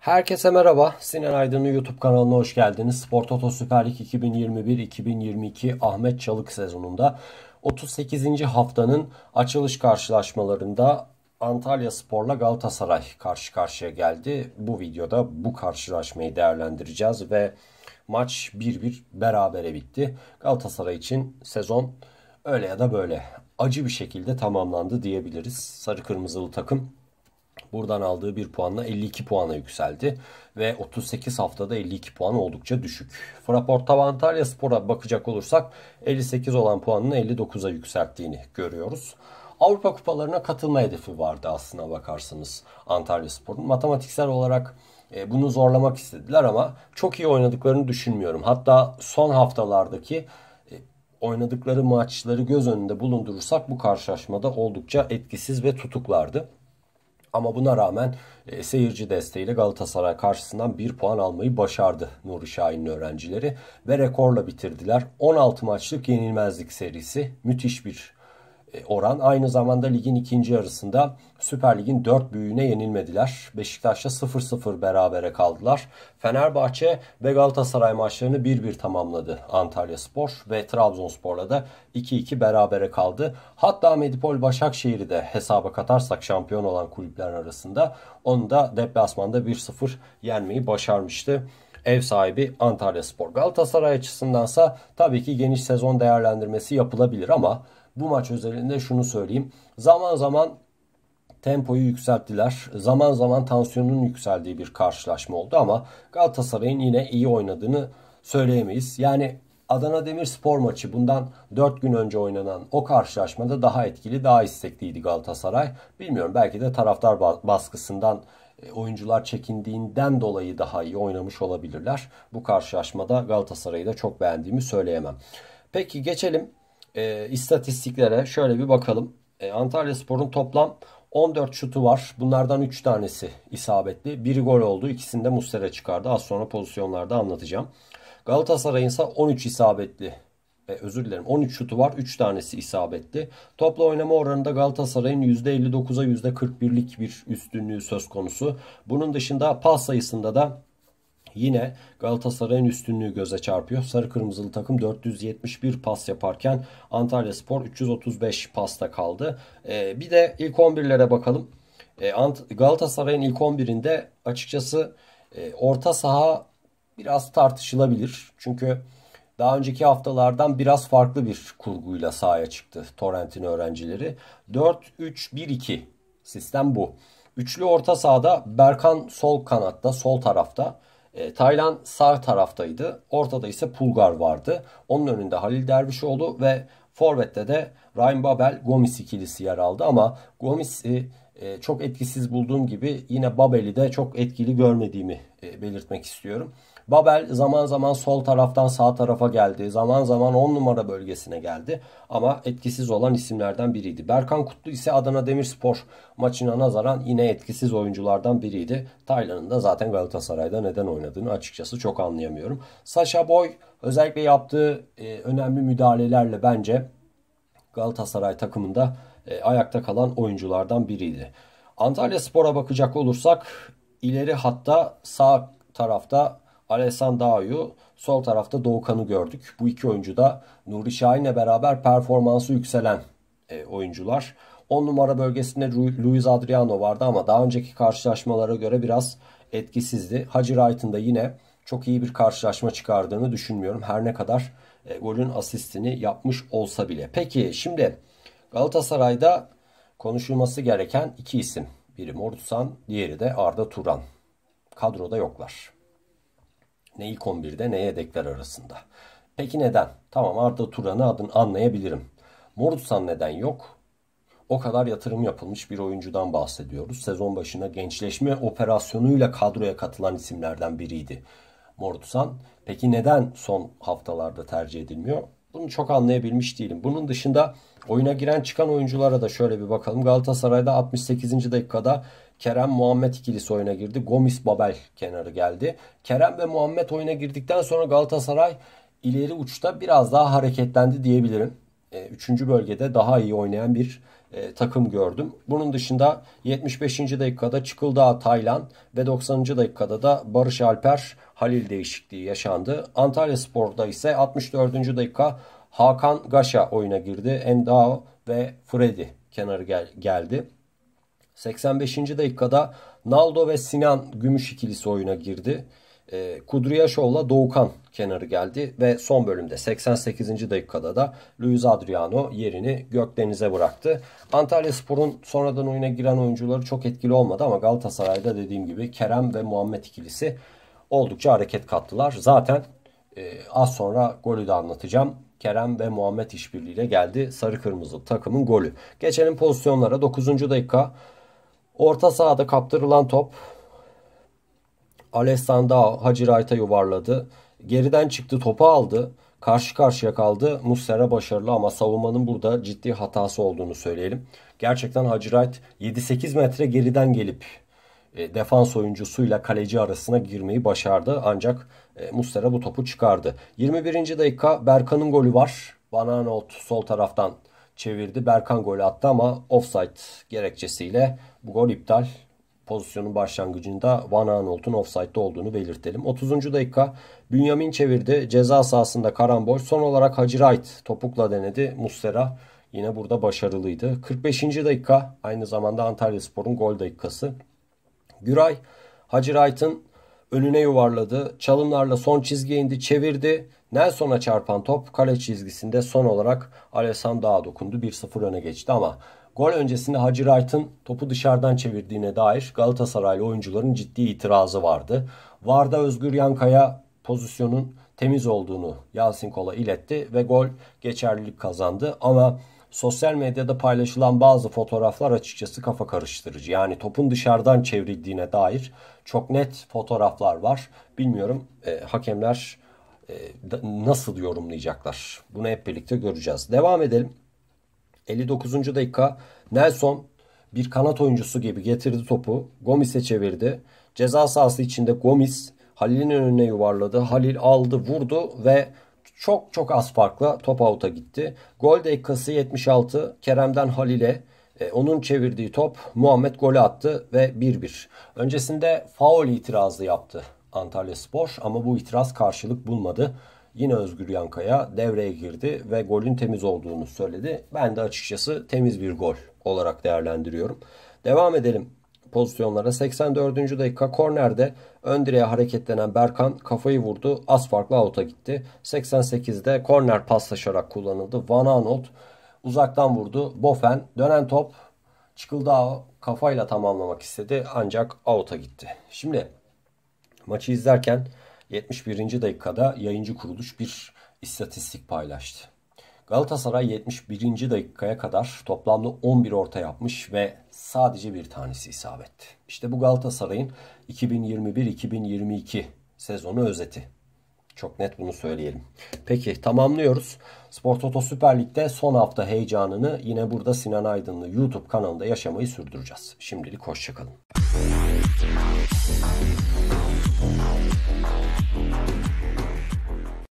Herkese merhaba. Sinan Aydın'ın YouTube kanalına hoş geldiniz. Spor Toto Süper Lig 2021-2022 Ahmet Çalık sezonunda 38. haftanın açılış karşılaşmalarında Antalya Spor'la Galatasaray karşı karşıya geldi. Bu videoda bu karşılaşmayı değerlendireceğiz ve maç 1-1 berabere bitti. Galatasaray için sezon öyle ya da böyle acı bir şekilde tamamlandı diyebiliriz. Sarı kırmızılı takım Buradan aldığı bir puanla 52 puana yükseldi ve 38 haftada 52 puan oldukça düşük. Fraport Antalya Spor'a bakacak olursak 58 olan puanını 59'a yükselttiğini görüyoruz. Avrupa kupalarına katılma hedefi vardı aslına bakarsınız Antalya Spor'un. Matematiksel olarak e, bunu zorlamak istediler ama çok iyi oynadıklarını düşünmüyorum. Hatta son haftalardaki e, oynadıkları maçları göz önünde bulundurursak bu karşılaşmada oldukça etkisiz ve tutuklardı. Ama buna rağmen e, seyirci desteğiyle Galatasaray karşısından 1 puan almayı başardı Nuri Şahin'in öğrencileri ve rekorla bitirdiler. 16 maçlık yenilmezlik serisi müthiş bir e, oran. Aynı zamanda ligin ikinci yarısında Süper Lig'in dört büyüğüne yenilmediler. Beşiktaş'la 0-0 berabere kaldılar. Fenerbahçe ve Galatasaray maçlarını 1-1 tamamladı Antalya Spor ve Trabzonspor'la da 2-2 berabere kaldı. Hatta Medipol Başakşehir'i de hesaba katarsak şampiyon olan kulüpler arasında onu da deplasmanda 1-0 yenmeyi başarmıştı ev sahibi Antalya Spor. Galatasaray açısındansa tabii ki geniş sezon değerlendirmesi yapılabilir ama bu maç özelinde şunu söyleyeyim. Zaman zaman tempoyu yükselttiler. Zaman zaman tansiyonun yükseldiği bir karşılaşma oldu ama Galatasaray'ın yine iyi oynadığını söyleyemeyiz. Yani Adana Demirspor maçı bundan 4 gün önce oynanan o karşılaşmada daha etkili, daha istekliydi Galatasaray. Bilmiyorum belki de taraftar baskısından e, oyuncular çekindiğinden dolayı daha iyi oynamış olabilirler. Bu karşılaşmada Galatasaray'ı da çok beğendiğimi söyleyemem. Peki geçelim e, istatistiklere şöyle bir bakalım. E, Antalya Spor'un toplam 14 şutu var. Bunlardan 3 tanesi isabetli. Biri gol oldu. İkisini de Mustera çıkardı. Az sonra pozisyonlarda anlatacağım. Galatasaray'ın ise 13 isabetli e, özür dilerim 13 şutu var 3 tanesi isabetli. Topla oynama oranında Galatasaray'ın %59'a %41'lik bir üstünlüğü söz konusu. Bunun dışında pas sayısında da Yine Galatasaray'ın üstünlüğü göze çarpıyor. Sarı kırmızılı takım 471 pas yaparken Antalya Spor 335 pasta kaldı. Ee, bir de ilk 11'lere bakalım. Ee, Galatasaray'ın ilk 11'inde açıkçası e, orta saha biraz tartışılabilir. Çünkü daha önceki haftalardan biraz farklı bir kurguyla sahaya çıktı Torrent'in öğrencileri. 4-3-1-2 sistem bu. Üçlü orta sahada Berkan sol kanatta, sol tarafta. E, Taylan sağ taraftaydı. Ortada ise Pulgar vardı. Onun önünde Halil Dervişoğlu ve Forvet'te de Ryan Babel Gomis ikilisi yer aldı ama Gomis'i e, çok etkisiz bulduğum gibi yine Babel'i de çok etkili görmediğimi e, belirtmek istiyorum. Babel zaman zaman sol taraftan sağ tarafa geldi. Zaman zaman 10 numara bölgesine geldi. Ama etkisiz olan isimlerden biriydi. Berkan Kutlu ise Adana Demirspor maçına nazaran yine etkisiz oyunculardan biriydi. Taylan'ın da zaten Galatasaray'da neden oynadığını açıkçası çok anlayamıyorum. Sasha Boy özellikle yaptığı e, önemli müdahalelerle bence Galatasaray takımında e, ayakta kalan oyunculardan biriydi. Antalya Spor'a bakacak olursak ileri hatta sağ tarafta Alessandro Dao'yu sol tarafta Doğukan'ı gördük. Bu iki oyuncu da Nuri Şahin'le beraber performansı yükselen e, oyuncular. 10 numara bölgesinde Luis Adriano vardı ama daha önceki karşılaşmalara göre biraz etkisizdi. Hacı Wright'ın da yine çok iyi bir karşılaşma çıkardığını düşünmüyorum. Her ne kadar e, golün asistini yapmış olsa bile. Peki şimdi Galatasaray'da konuşulması gereken iki isim. Biri Mordusan, diğeri de Arda Turan. Kadroda yoklar. Ne ilk 11'de ne yedekler arasında. Peki neden? Tamam Arda Turan'ı adın anlayabilirim. Morutsan neden yok? O kadar yatırım yapılmış bir oyuncudan bahsediyoruz. Sezon başına gençleşme operasyonuyla kadroya katılan isimlerden biriydi. Morutsan peki neden son haftalarda tercih edilmiyor? Bunu çok anlayabilmiş değilim. Bunun dışında oyuna giren çıkan oyunculara da şöyle bir bakalım. Galatasaray'da 68. dakikada Kerem Muhammed ikilisi oyuna girdi. Gomis Babel kenarı geldi. Kerem ve Muhammed oyuna girdikten sonra Galatasaray ileri uçta biraz daha hareketlendi diyebilirim. E, üçüncü bölgede daha iyi oynayan bir e, takım gördüm. Bunun dışında 75. dakikada Çıkıldağ Taylan ve 90. dakikada da Barış Alper Halil değişikliği yaşandı. Antalya Spor'da ise 64. dakika Hakan Gaşa oyuna girdi. Endao ve Freddy kenarı gel geldi. 85. dakikada Naldo ve Sinan Gümüş ikilisi oyuna girdi. E, Kudryashov'la Doğukan kenarı geldi ve son bölümde 88. dakikada da Luis Adriano yerini Gökdeniz'e bıraktı. Antalya Spor'un sonradan oyuna giren oyuncuları çok etkili olmadı ama Galatasaray'da dediğim gibi Kerem ve Muhammed ikilisi oldukça hareket kattılar. Zaten e, az sonra golü de anlatacağım. Kerem ve Muhammed işbirliğiyle geldi sarı kırmızı takımın golü. Geçelim pozisyonlara 9. dakika. Orta sahada kaptırılan top Alessandro Hacirayt'a yuvarladı. Geriden çıktı topu aldı. Karşı karşıya kaldı. Muslera başarılı ama savunmanın burada ciddi hatası olduğunu söyleyelim. Gerçekten Hacirayt 7-8 metre geriden gelip e, defans oyuncusuyla kaleci arasına girmeyi başardı. Ancak e, Mustera bu topu çıkardı. 21. dakika Berkan'ın golü var. Bananolt sol taraftan çevirdi. Berkan golü attı ama offside gerekçesiyle bu gol iptal pozisyonun başlangıcında Van Aanholt'un offside'da olduğunu belirtelim. 30. dakika Bünyamin çevirdi. Ceza sahasında karambol. Son olarak Hacı Wright topukla denedi. Mustera yine burada başarılıydı. 45. dakika aynı zamanda Antalya Spor'un gol dakikası. Güray Hacı Wright'ın önüne yuvarladı. Çalımlarla son çizgiye indi. Çevirdi. Nelson'a çarpan top kale çizgisinde son olarak Alessandro'a dokundu. 1-0 öne geçti ama Gol öncesinde Hacı Wright'ın topu dışarıdan çevirdiğine dair Galatasaraylı oyuncuların ciddi itirazı vardı. Varda Özgür Yankaya pozisyonun temiz olduğunu Yasin Kola iletti ve gol geçerlilik kazandı. Ama sosyal medyada paylaşılan bazı fotoğraflar açıkçası kafa karıştırıcı. Yani topun dışarıdan çevrildiğine dair çok net fotoğraflar var. Bilmiyorum e, hakemler e, nasıl yorumlayacaklar. Bunu hep birlikte göreceğiz. Devam edelim. 59. dakika Nelson bir kanat oyuncusu gibi getirdi topu. Gomis'e çevirdi. Ceza sahası içinde Gomis Halil'in önüne yuvarladı. Halil aldı, vurdu ve çok çok az farkla top out'a gitti. Gol dakikası 76 Kerem'den Halil'e. E, onun çevirdiği top Muhammed golü attı ve 1-1. Öncesinde faul itirazı yaptı Antalya Spor ama bu itiraz karşılık bulmadı. Yine Özgür Yankaya devreye girdi ve golün temiz olduğunu söyledi. Ben de açıkçası temiz bir gol olarak değerlendiriyorum. Devam edelim pozisyonlara. 84. dakika kornerde ön direğe hareketlenen Berkan kafayı vurdu. Az farklı out'a gitti. 88'de korner paslaşarak kullanıldı. Van Aanholt uzaktan vurdu. Bofen dönen top Çıkıldağ kafayla tamamlamak istedi ancak out'a gitti. Şimdi maçı izlerken 71. dakikada yayıncı kuruluş bir istatistik paylaştı. Galatasaray 71. dakikaya kadar toplamda 11 orta yapmış ve sadece bir tanesi isabetti. İşte bu Galatasaray'ın 2021-2022 sezonu özeti. Çok net bunu söyleyelim. Peki tamamlıyoruz. Spor Toto Süper Lig'de son hafta heyecanını yine burada Sinan Aydınlı YouTube kanalında yaşamayı sürdüreceğiz. Şimdilik hoşçakalın.